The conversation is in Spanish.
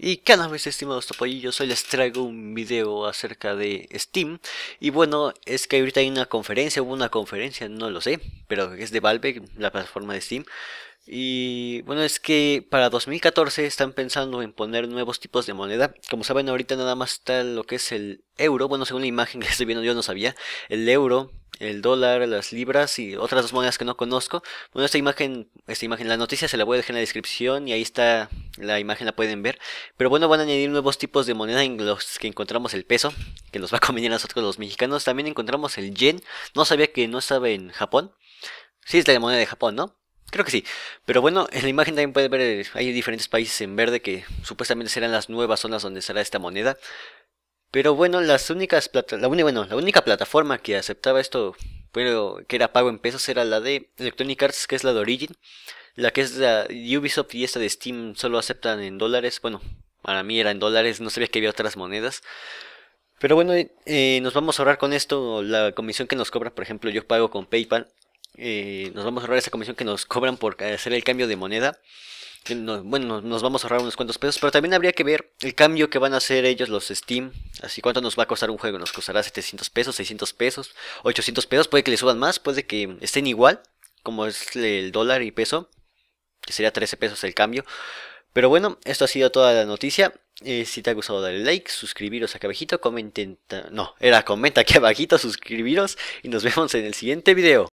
Y cada mis estimados topollillos, hoy les traigo un video acerca de Steam Y bueno, es que ahorita hay una conferencia, hubo una conferencia, no lo sé Pero es de Valve, la plataforma de Steam Y bueno, es que para 2014 están pensando en poner nuevos tipos de moneda Como saben, ahorita nada más está lo que es el euro Bueno, según la imagen que estoy viendo yo no sabía El euro, el dólar, las libras y otras dos monedas que no conozco Bueno, esta imagen, esta imagen, la noticia se la voy a dejar en la descripción y ahí está la imagen la pueden ver. Pero bueno, van a añadir nuevos tipos de moneda en los que encontramos el peso, que nos va a convenir a nosotros los mexicanos. También encontramos el yen, no sabía que no estaba en Japón. Sí, es la moneda de Japón, ¿no? Creo que sí. Pero bueno, en la imagen también pueden ver, eh, hay diferentes países en verde que supuestamente serán las nuevas zonas donde estará esta moneda. Pero bueno, las únicas plata la, bueno, la única plataforma que aceptaba esto pero que era pago en pesos, era la de Electronic Arts, que es la de Origin. La que es de Ubisoft y esta de Steam solo aceptan en dólares. Bueno, para mí era en dólares, no sabía que había otras monedas. Pero bueno, eh, nos vamos a ahorrar con esto la comisión que nos cobra. Por ejemplo, yo pago con PayPal eh, nos vamos a ahorrar esa comisión que nos cobran por hacer el cambio de moneda. Eh, bueno, nos vamos a ahorrar unos cuantos pesos, pero también habría que ver el cambio que van a hacer ellos los Steam. Así, ¿cuánto nos va a costar un juego? ¿Nos costará 700 pesos, 600 pesos, 800 pesos? Puede que le suban más, puede que estén igual, como es el dólar y peso, que sería 13 pesos el cambio. Pero bueno, esto ha sido toda la noticia. Eh, si te ha gustado dale like, suscribiros aquí abajito, comenten... No, era comenta aquí abajito, suscribiros y nos vemos en el siguiente video.